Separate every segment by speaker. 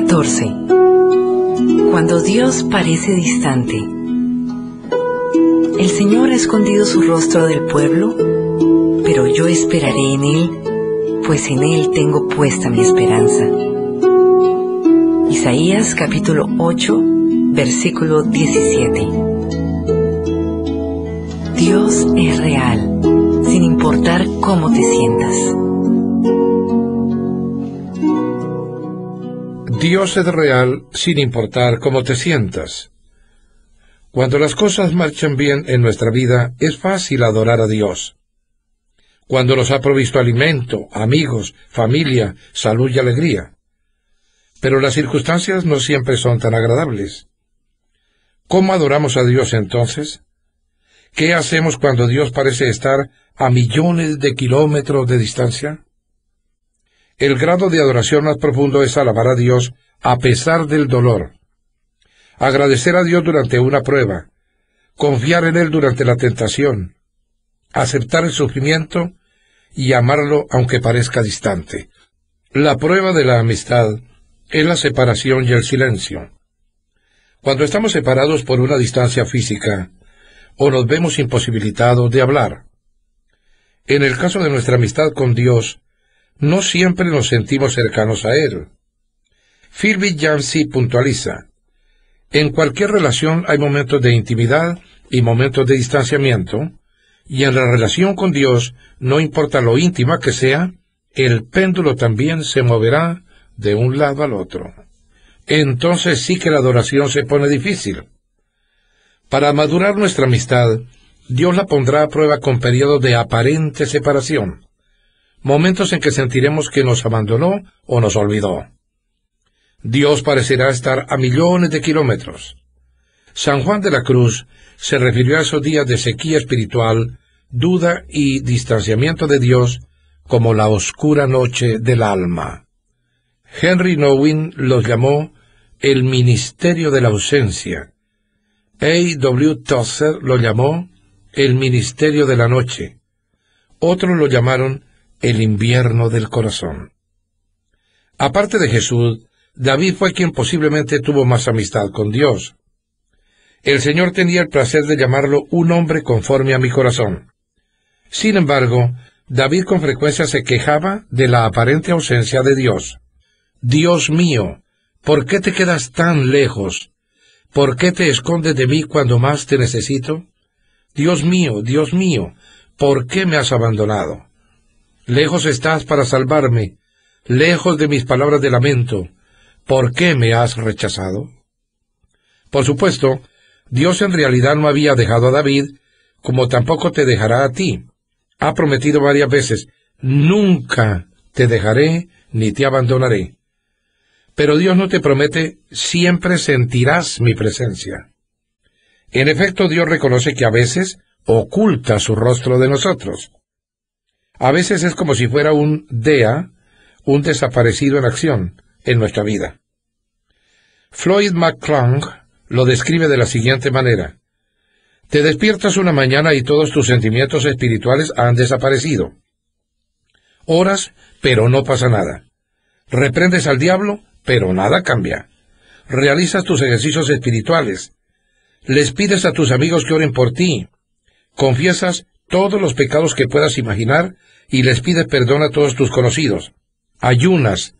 Speaker 1: 14. Cuando Dios parece distante, el Señor ha escondido su rostro del pueblo, pero yo esperaré en Él, pues en Él tengo puesta mi esperanza. Isaías capítulo 8, versículo 17. Dios es real, sin importar cómo te sientas.
Speaker 2: Dios es real sin importar cómo te sientas. Cuando las cosas marchan bien en nuestra vida, es fácil adorar a Dios. Cuando nos ha provisto alimento, amigos, familia, salud y alegría. Pero las circunstancias no siempre son tan agradables. ¿Cómo adoramos a Dios entonces? ¿Qué hacemos cuando Dios parece estar a millones de kilómetros de distancia? El grado de adoración más profundo es alabar a Dios a pesar del dolor. Agradecer a Dios durante una prueba. Confiar en Él durante la tentación. Aceptar el sufrimiento y amarlo aunque parezca distante. La prueba de la amistad es la separación y el silencio. Cuando estamos separados por una distancia física, o nos vemos imposibilitados de hablar. En el caso de nuestra amistad con Dios, no siempre nos sentimos cercanos a él. Philby Yancey puntualiza, en cualquier relación hay momentos de intimidad y momentos de distanciamiento, y en la relación con Dios, no importa lo íntima que sea, el péndulo también se moverá de un lado al otro. Entonces sí que la adoración se pone difícil. Para madurar nuestra amistad, Dios la pondrá a prueba con periodos de aparente separación momentos en que sentiremos que nos abandonó o nos olvidó. Dios parecerá estar a millones de kilómetros. San Juan de la Cruz se refirió a esos días de sequía espiritual, duda y distanciamiento de Dios como la oscura noche del alma. Henry Nowin los llamó el ministerio de la ausencia. A. W. Tozer lo llamó el ministerio de la noche. Otros lo llamaron el invierno del corazón. Aparte de Jesús, David fue quien posiblemente tuvo más amistad con Dios. El Señor tenía el placer de llamarlo un hombre conforme a mi corazón. Sin embargo, David con frecuencia se quejaba de la aparente ausencia de Dios. Dios mío, ¿por qué te quedas tan lejos? ¿Por qué te escondes de mí cuando más te necesito? Dios mío, Dios mío, ¿por qué me has abandonado? Lejos estás para salvarme, lejos de mis palabras de lamento. ¿Por qué me has rechazado? Por supuesto, Dios en realidad no había dejado a David, como tampoco te dejará a ti. Ha prometido varias veces, nunca te dejaré ni te abandonaré. Pero Dios no te promete, siempre sentirás mi presencia. En efecto, Dios reconoce que a veces oculta su rostro de nosotros. A veces es como si fuera un DEA, un desaparecido en acción, en nuestra vida. Floyd McClung lo describe de la siguiente manera. Te despiertas una mañana y todos tus sentimientos espirituales han desaparecido. Oras, pero no pasa nada. Reprendes al diablo, pero nada cambia. Realizas tus ejercicios espirituales. Les pides a tus amigos que oren por ti. Confiesas, todos los pecados que puedas imaginar y les pides perdón a todos tus conocidos. Ayunas,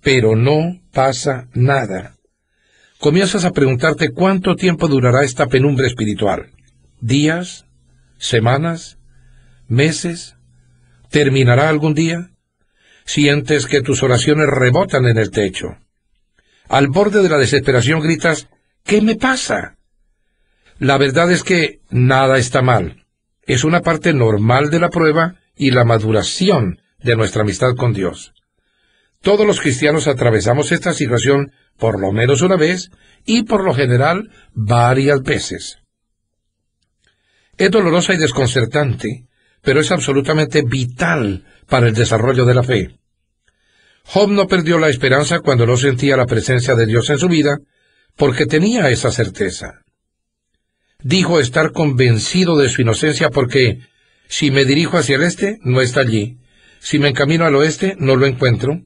Speaker 2: pero no pasa nada. Comienzas a preguntarte cuánto tiempo durará esta penumbra espiritual. ¿Días? ¿Semanas? ¿Meses? ¿Terminará algún día? Sientes que tus oraciones rebotan en el techo. Al borde de la desesperación gritas, ¿qué me pasa? La verdad es que nada está mal es una parte normal de la prueba y la maduración de nuestra amistad con Dios. Todos los cristianos atravesamos esta situación por lo menos una vez y por lo general varias veces. Es dolorosa y desconcertante, pero es absolutamente vital para el desarrollo de la fe. Job no perdió la esperanza cuando no sentía la presencia de Dios en su vida, porque tenía esa certeza dijo estar convencido de su inocencia porque si me dirijo hacia el este, no está allí. Si me encamino al oeste, no lo encuentro.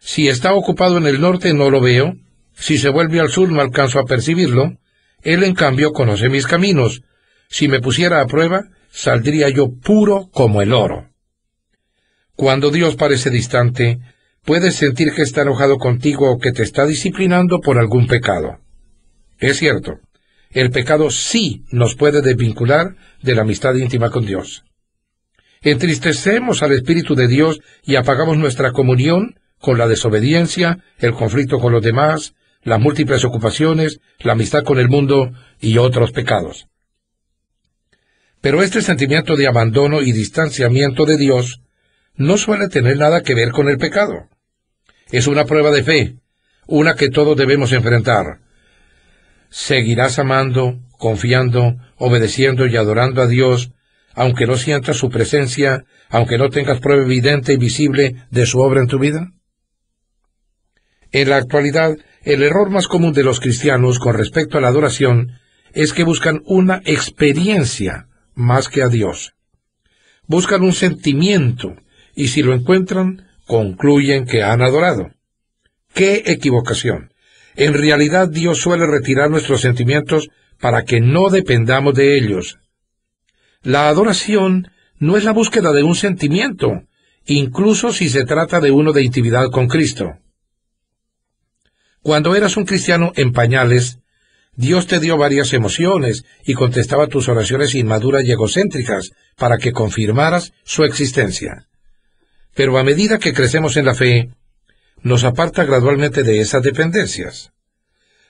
Speaker 2: Si está ocupado en el norte, no lo veo. Si se vuelve al sur, no alcanzo a percibirlo. Él, en cambio, conoce mis caminos. Si me pusiera a prueba, saldría yo puro como el oro. Cuando Dios parece distante, puedes sentir que está enojado contigo o que te está disciplinando por algún pecado. Es cierto, el pecado sí nos puede desvincular de la amistad íntima con Dios. Entristecemos al Espíritu de Dios y apagamos nuestra comunión con la desobediencia, el conflicto con los demás, las múltiples ocupaciones, la amistad con el mundo y otros pecados. Pero este sentimiento de abandono y distanciamiento de Dios no suele tener nada que ver con el pecado. Es una prueba de fe, una que todos debemos enfrentar, seguirás amando, confiando, obedeciendo y adorando a Dios, aunque no sientas su presencia, aunque no tengas prueba evidente y visible de su obra en tu vida? En la actualidad, el error más común de los cristianos con respecto a la adoración es que buscan una experiencia más que a Dios. Buscan un sentimiento y si lo encuentran, concluyen que han adorado. ¡Qué equivocación! En realidad Dios suele retirar nuestros sentimientos para que no dependamos de ellos. La adoración no es la búsqueda de un sentimiento, incluso si se trata de uno de intimidad con Cristo. Cuando eras un cristiano en pañales, Dios te dio varias emociones y contestaba tus oraciones inmaduras y egocéntricas para que confirmaras su existencia. Pero a medida que crecemos en la fe, nos aparta gradualmente de esas dependencias.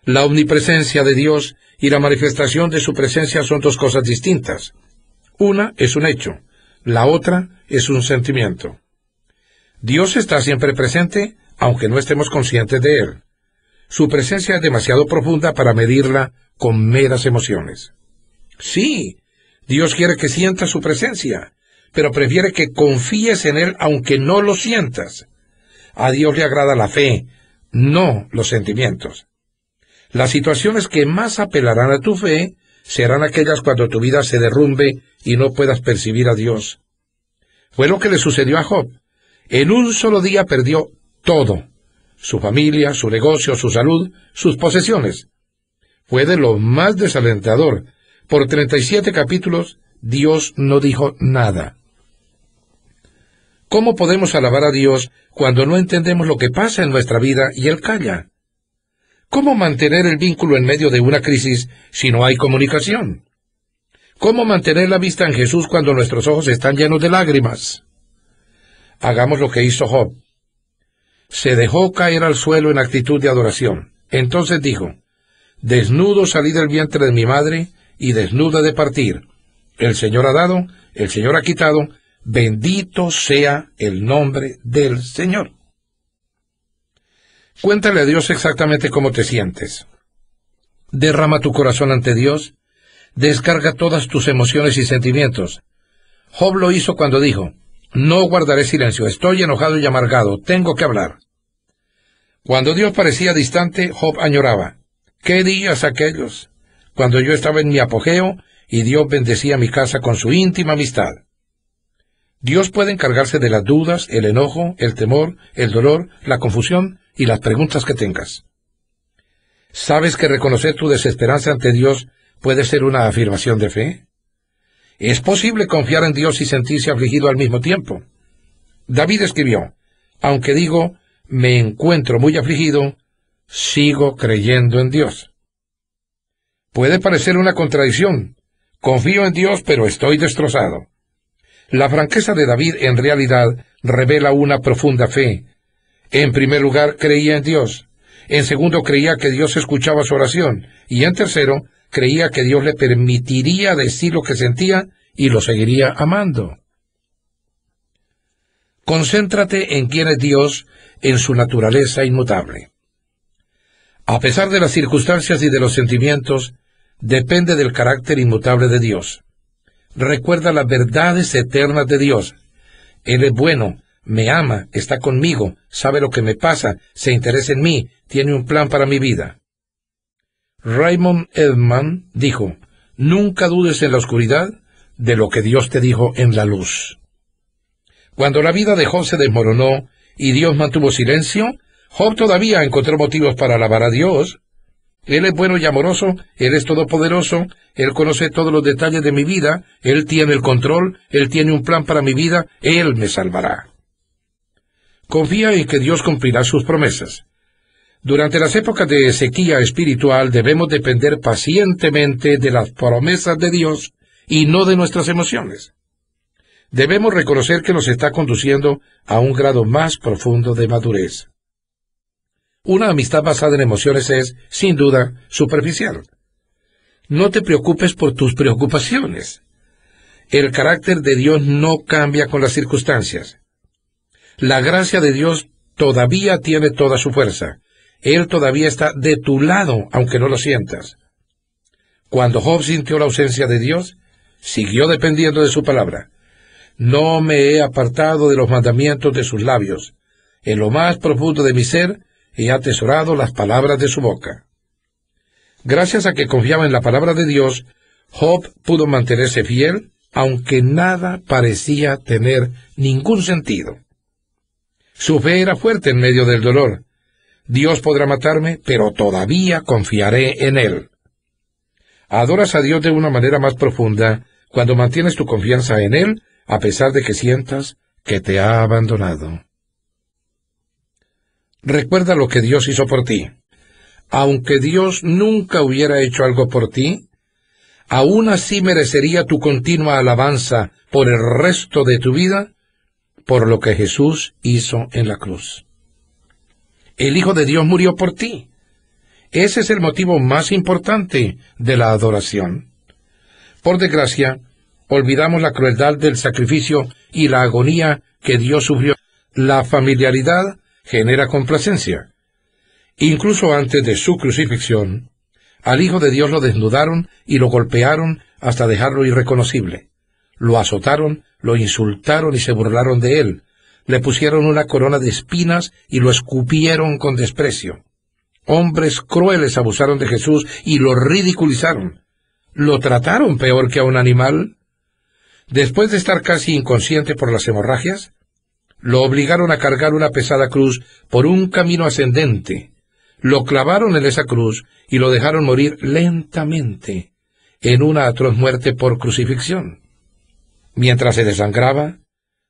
Speaker 2: La omnipresencia de Dios y la manifestación de su presencia son dos cosas distintas. Una es un hecho, la otra es un sentimiento. Dios está siempre presente, aunque no estemos conscientes de Él. Su presencia es demasiado profunda para medirla con meras emociones. Sí, Dios quiere que sientas su presencia, pero prefiere que confíes en Él aunque no lo sientas. A Dios le agrada la fe, no los sentimientos. Las situaciones que más apelarán a tu fe serán aquellas cuando tu vida se derrumbe y no puedas percibir a Dios. Fue lo que le sucedió a Job. En un solo día perdió todo, su familia, su negocio, su salud, sus posesiones. Fue de lo más desalentador. Por 37 capítulos Dios no dijo nada. ¿Cómo podemos alabar a Dios cuando no entendemos lo que pasa en nuestra vida y Él calla? ¿Cómo mantener el vínculo en medio de una crisis si no hay comunicación? ¿Cómo mantener la vista en Jesús cuando nuestros ojos están llenos de lágrimas? Hagamos lo que hizo Job. Se dejó caer al suelo en actitud de adoración. Entonces dijo, Desnudo salí del vientre de mi madre y desnuda de partir. El Señor ha dado, el Señor ha quitado, Bendito sea el nombre del Señor. Cuéntale a Dios exactamente cómo te sientes. Derrama tu corazón ante Dios. Descarga todas tus emociones y sentimientos. Job lo hizo cuando dijo, No guardaré silencio, estoy enojado y amargado, tengo que hablar. Cuando Dios parecía distante, Job añoraba, ¿Qué días aquellos? Cuando yo estaba en mi apogeo y Dios bendecía mi casa con su íntima amistad. Dios puede encargarse de las dudas, el enojo, el temor, el dolor, la confusión y las preguntas que tengas. ¿Sabes que reconocer tu desesperanza ante Dios puede ser una afirmación de fe? Es posible confiar en Dios y sentirse afligido al mismo tiempo. David escribió, aunque digo, me encuentro muy afligido, sigo creyendo en Dios. Puede parecer una contradicción. Confío en Dios, pero estoy destrozado. La franqueza de David en realidad revela una profunda fe. En primer lugar, creía en Dios. En segundo, creía que Dios escuchaba su oración. Y en tercero, creía que Dios le permitiría decir lo que sentía y lo seguiría amando. Concéntrate en quién es Dios, en su naturaleza inmutable. A pesar de las circunstancias y de los sentimientos, depende del carácter inmutable de Dios recuerda las verdades eternas de Dios. Él es bueno, me ama, está conmigo, sabe lo que me pasa, se interesa en mí, tiene un plan para mi vida. Raymond Edman dijo, Nunca dudes en la oscuridad de lo que Dios te dijo en la luz. Cuando la vida de Job se desmoronó y Dios mantuvo silencio, Job todavía encontró motivos para alabar a Dios. Él es bueno y amoroso, Él es todopoderoso, Él conoce todos los detalles de mi vida, Él tiene el control, Él tiene un plan para mi vida, Él me salvará. Confía en que Dios cumplirá sus promesas. Durante las épocas de sequía espiritual debemos depender pacientemente de las promesas de Dios y no de nuestras emociones. Debemos reconocer que nos está conduciendo a un grado más profundo de madurez. Una amistad basada en emociones es, sin duda, superficial. No te preocupes por tus preocupaciones. El carácter de Dios no cambia con las circunstancias. La gracia de Dios todavía tiene toda su fuerza. Él todavía está de tu lado, aunque no lo sientas. Cuando Job sintió la ausencia de Dios, siguió dependiendo de su palabra. No me he apartado de los mandamientos de sus labios. En lo más profundo de mi ser, y atesorado las palabras de su boca. Gracias a que confiaba en la palabra de Dios, Job pudo mantenerse fiel, aunque nada parecía tener ningún sentido. Su fe era fuerte en medio del dolor. Dios podrá matarme, pero todavía confiaré en Él. Adoras a Dios de una manera más profunda cuando mantienes tu confianza en Él, a pesar de que sientas que te ha abandonado. Recuerda lo que Dios hizo por ti. Aunque Dios nunca hubiera hecho algo por ti, aún así merecería tu continua alabanza por el resto de tu vida por lo que Jesús hizo en la cruz. El Hijo de Dios murió por ti. Ese es el motivo más importante de la adoración. Por desgracia, olvidamos la crueldad del sacrificio y la agonía que Dios sufrió. La familiaridad genera complacencia. Incluso antes de su crucifixión, al Hijo de Dios lo desnudaron y lo golpearon hasta dejarlo irreconocible. Lo azotaron, lo insultaron y se burlaron de él. Le pusieron una corona de espinas y lo escupieron con desprecio. Hombres crueles abusaron de Jesús y lo ridiculizaron. Lo trataron peor que a un animal. Después de estar casi inconsciente por las hemorragias, lo obligaron a cargar una pesada cruz por un camino ascendente. Lo clavaron en esa cruz y lo dejaron morir lentamente en una atroz muerte por crucifixión. Mientras se desangraba,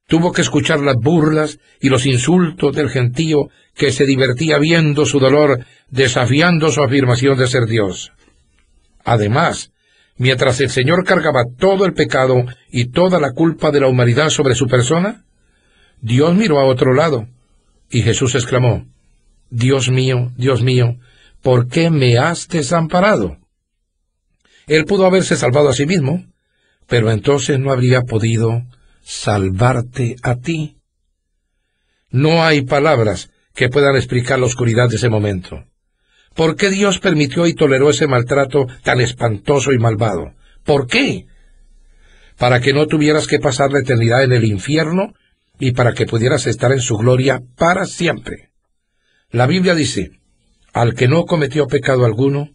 Speaker 2: tuvo que escuchar las burlas y los insultos del gentío que se divertía viendo su dolor, desafiando su afirmación de ser Dios. Además, mientras el Señor cargaba todo el pecado y toda la culpa de la humanidad sobre su persona, Dios miró a otro lado, y Jesús exclamó, Dios mío, Dios mío, ¿por qué me has desamparado? Él pudo haberse salvado a sí mismo, pero entonces no habría podido salvarte a ti. No hay palabras que puedan explicar la oscuridad de ese momento. ¿Por qué Dios permitió y toleró ese maltrato tan espantoso y malvado? ¿Por qué? Para que no tuvieras que pasar la eternidad en el infierno y para que pudieras estar en su gloria para siempre. La Biblia dice, al que no cometió pecado alguno,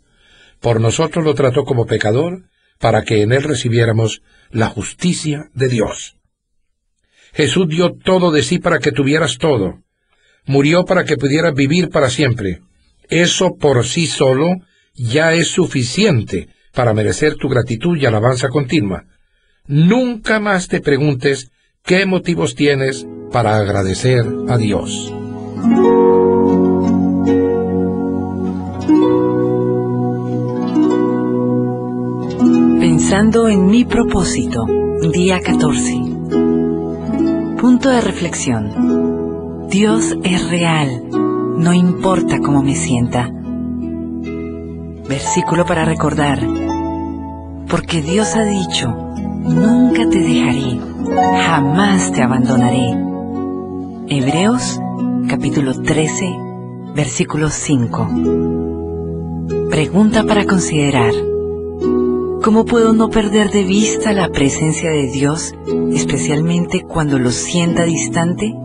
Speaker 2: por nosotros lo trató como pecador, para que en él recibiéramos la justicia de Dios. Jesús dio todo de sí para que tuvieras todo. Murió para que pudieras vivir para siempre. Eso por sí solo ya es suficiente para merecer tu gratitud y alabanza continua. Nunca más te preguntes ¿Qué motivos tienes para agradecer a
Speaker 1: Dios? Pensando en mi propósito, día 14. Punto de reflexión. Dios es real, no importa cómo me sienta. Versículo para recordar. Porque Dios ha dicho, Nunca te dejaré, jamás te abandonaré. Hebreos capítulo 13, versículo 5. Pregunta para considerar. ¿Cómo puedo no perder de vista la presencia de Dios, especialmente cuando lo sienta distante?